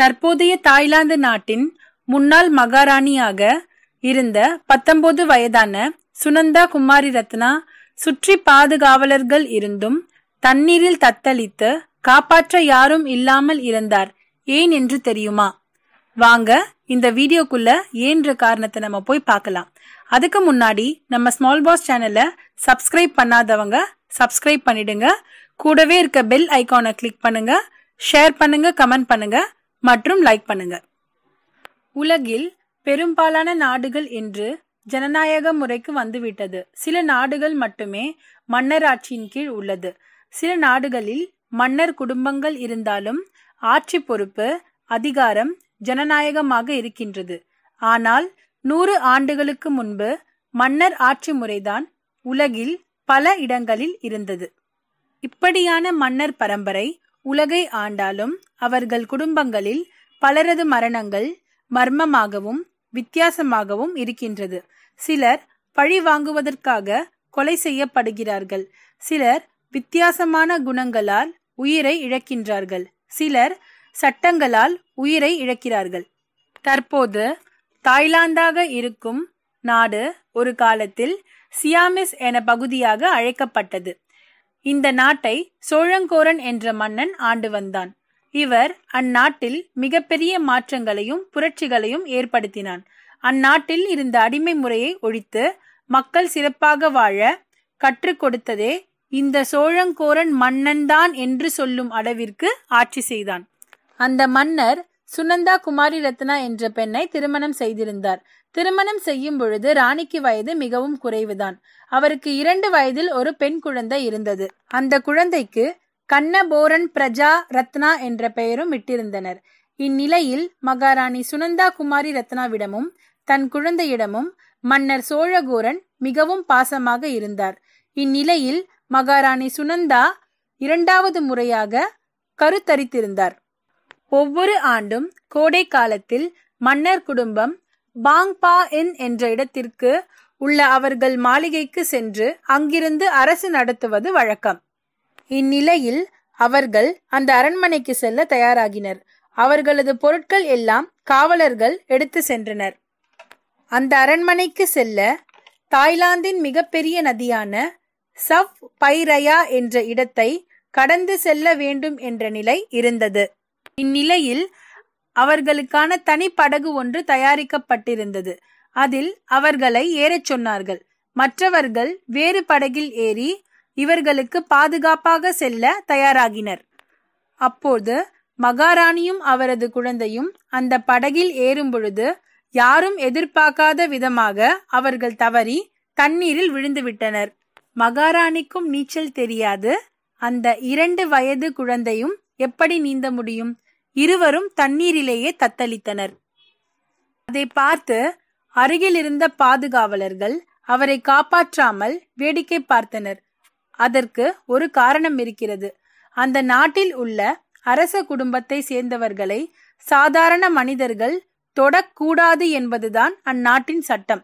தற்போதைய தாய்லாந்து நாட்டின் முன்னாள் மகாராணியாக இருந்த பத்தொன்பது வயதான சுனந்தா குமாரி ரத்னா சுற்றி பாதுகாவலர்கள் இருந்தும் தண்ணீரில் தத்தளித்து காப்பாற்ற யாரும் இல்லாமல் இருந்தார் ஏன் என்று தெரியுமா வாங்க இந்த வீடியோக்குள்ள ஏன்ற காரணத்தை நம்ம போய் பார்க்கலாம் அதுக்கு முன்னாடி நம்ம ஸ்மால் பாஸ் சேனலை சப்ஸ்கிரைப் பண்ணாதவங்க சப்ஸ்கிரைப் பண்ணிடுங்க கூடவே இருக்க பெல் ஐக்கானை கிளிக் பண்ணுங்க ஷேர் பண்ணுங்க கமெண்ட் பண்ணுங்க மற்றும் லைக் பண்ணுங்க உலகில் பெரும்பாலான நாடுகள் இன்று ஜனநாயக முறைக்கு வந்துவிட்டது சில நாடுகள் மட்டுமே மன்னர் ஆட்சியின் கீழ் உள்ளது சில நாடுகளில் மன்னர் குடும்பங்கள் இருந்தாலும் ஆட்சி பொறுப்பு அதிகாரம் ஜனநாயகமாக இருக்கின்றது ஆனால் நூறு ஆண்டுகளுக்கு முன்பு மன்னர் ஆட்சி முறைதான் உலகில் பல இடங்களில் இருந்தது இப்படியான மன்னர் பரம்பரை உலகை ஆண்டாலும் அவர்கள் குடும்பங்களில் பலரது மரணங்கள் மர்மமாகவும் வித்தியாசமாகவும் இருக்கின்றது சிலர் பழி வாங்குவதற்காக கொலை செய்யப்படுகிறார்கள் சிலர் வித்தியாசமான குணங்களால் உயிரை இழக்கின்றார்கள் சிலர் சட்டங்களால் உயிரை இழக்கிறார்கள் தற்போது தாய்லாந்தாக இருக்கும் நாடு ஒரு காலத்தில் சியாமிஸ் என பகுதியாக அழைக்கப்பட்டது இந்த நாட்டை சோழங்கோரன் என்ற மன்னன் ஆண்டு வந்தான் இவர் அந்நாட்டில் மிகப்பெரிய மாற்றங்களையும் புரட்சிகளையும் ஏற்படுத்தினான் அந்நாட்டில் இருந்த அடிமை முறையை ஒழித்து மக்கள் சிறப்பாக வாழ கற்றுக் கொடுத்ததே இந்த சோழங்கோரன் மன்னன்தான் என்று சொல்லும் அளவிற்கு ஆட்சி செய்தான் அந்த மன்னர் சுனந்தா குமாரி ரத்னா என்ற பெண்ணை திருமணம் செய்திருந்தார் திருமணம் செய்யும் பொழுது ராணிக்கு வயது மிகவும் குறைவுதான் அவருக்கு இரண்டு வயதில் ஒரு பெண் குழந்தை இருந்தது அந்த குழந்தைக்கு கண்ணபோரன் பிரஜா ரத்னா என்ற பெயரும் இட்டிருந்தனர் இந்நிலையில் மகாராணி சுனந்தா குமாரி ரத்னாவிடமும் தன் குழந்தையிடமும் மன்னர் சோழகோரன் மிகவும் பாசமாக இருந்தார் இந்நிலையில் மகாராணி சுனந்தா இரண்டாவது முறையாக கருத்தரித்திருந்தார் ஒவ்வொரு ஆண்டும் கோடை காலத்தில் மன்னர் குடும்பம் பாங்பா என் என்ற இடத்திற்கு உள்ள அவர்கள் மாளிகைக்கு சென்று அங்கிருந்து அரசு நடத்துவது வழக்கம் இந்நிலையில் அவர்கள் அந்த அரண்மனைக்கு செல்ல தயாராகினர் அவர்களது பொருட்கள் எல்லாம் காவலர்கள் எடுத்து சென்றனர் அந்த அரண்மனைக்கு செல்ல தாய்லாந்தின் மிகப்பெரிய நதியான சவ் பைரயா என்ற இடத்தை கடந்து செல்ல வேண்டும் என்ற நிலை இருந்தது இந்நிலையில் அவர்களுக்கான தனி படகு ஒன்று தயாரிக்கப்பட்டிருந்தது அதில் அவர்களை ஏறச் சொன்னார்கள் மற்றவர்கள் வேறு படகில் ஏறி இவர்களுக்கு பாதுகாப்பாக செல்ல தயாராகினர் அப்போது மகாராணியும் அவரது குழந்தையும் அந்த படகில் ஏறும் பொழுது யாரும் எதிர்பார்க்காத விதமாக அவர்கள் தவறி தண்ணீரில் விழுந்துவிட்டனர் மகாராணிக்கும் நீச்சல் தெரியாது அந்த இரண்டு வயது குழந்தையும் எப்படி நீந்த முடியும் இருவரும் தண்ணீரிலேயே தத்தளித்தனர் அதை பார்த்து அருகில் இருந்த பாதுகாவலர்கள் அவரை காப்பாற்றாமல் வேடிக்கை பார்த்தனர் அதற்கு ஒரு காரணம் இருக்கிறது அந்த நாட்டில் உள்ள அரச குடும்பத்தை சேர்ந்தவர்களை சாதாரண மனிதர்கள் தொடக்கூடாது என்பதுதான் அந்நாட்டின் சட்டம்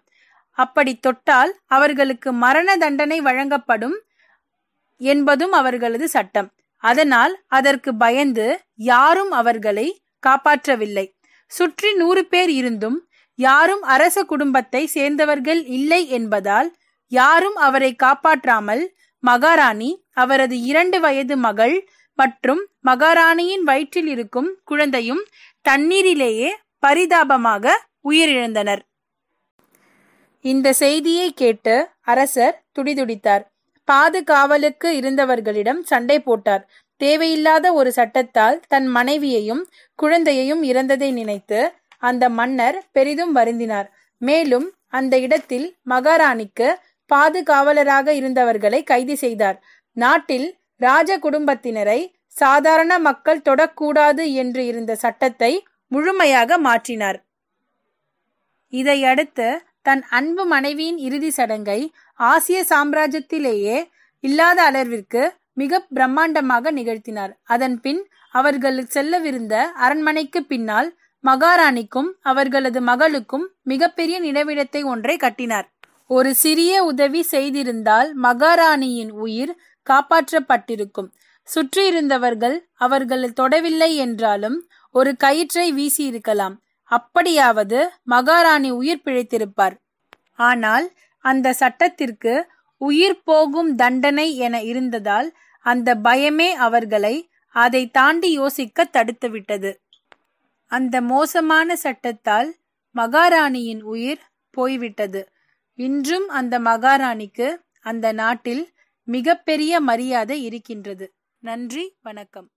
அப்படி தொட்டால் அவர்களுக்கு மரண தண்டனை வழங்கப்படும் என்பதும் அவர்களது சட்டம் அதனால் அதற்கு பயந்து யாரும் அவர்களை காப்பாற்றவில்லை சுற்றி நூறு பேர் இருந்தும் யாரும் அரச குடும்பத்தை சேர்ந்தவர்கள் இல்லை என்பதால் யாரும் அவரை காப்பாற்றாமல் மகாராணி அவரது இரண்டு வயது மகள் மற்றும் மகாராணியின் வயிற்றில் இருக்கும் குழந்தையும் தண்ணீரிலேயே பரிதாபமாக உயிரிழந்தனர் இந்த செய்தியை கேட்டு அரசர் துடிதுடித்தார் பாதுகாவலுக்கு இருந்தவர்களிடம் சண்டை போட்டார் தேவையில்லாத ஒரு சட்டத்தால் தன் மனைவியையும் குழந்தையையும் இறந்ததை நினைத்து அந்த மன்னர் பெரிதும் வருந்தினார் மேலும் அந்த இடத்தில் மகாராணிக்கு பாதுகாவலராக இருந்தவர்களை கைது செய்தார் நாட்டில் ராஜ குடும்பத்தினரை சாதாரண மக்கள் தொடக்கூடாது என்று இருந்த சட்டத்தை முழுமையாக மாற்றினார் இதையடுத்து தன் அன்பு மனைவியின் இறுதி சடங்கை ஆசிய சாம்ராஜ்யத்திலேயே இல்லாத அளவிற்கு மிக பிரம்மாண்டமாக நிகழ்த்தினார் அதன் பின் அவர்கள் செல்லவிருந்த அரண்மனைக்கு பின்னால் மகாராணிக்கும் அவர்களது மகளுக்கும் மிகப்பெரிய நிலவிடத்தை ஒன்றை கட்டினார் ஒரு சிறிய உதவி செய்திருந்தால் மகாராணியின் உயிர் காப்பாற்றப்பட்டிருக்கும் சுற்றியிருந்தவர்கள் அவர்கள் தொடவில்லை என்றாலும் ஒரு கயிற்றை வீசியிருக்கலாம் அப்படியாவது மகாராணி உயிர் பிழைத்திருப்பார் ஆனால் அந்த சட்டத்திற்கு உயிர் போகும் தண்டனை என இருந்ததால் அந்த பயமே அவர்களை அதை தாண்டி யோசிக்க தடுத்துவிட்டது அந்த மோசமான சட்டத்தால் மகாராணியின் உயிர் போய்விட்டது இன்றும் அந்த மகாராணிக்கு அந்த நாட்டில் மிகப்பெரிய மரியாதை இருக்கின்றது நன்றி வணக்கம்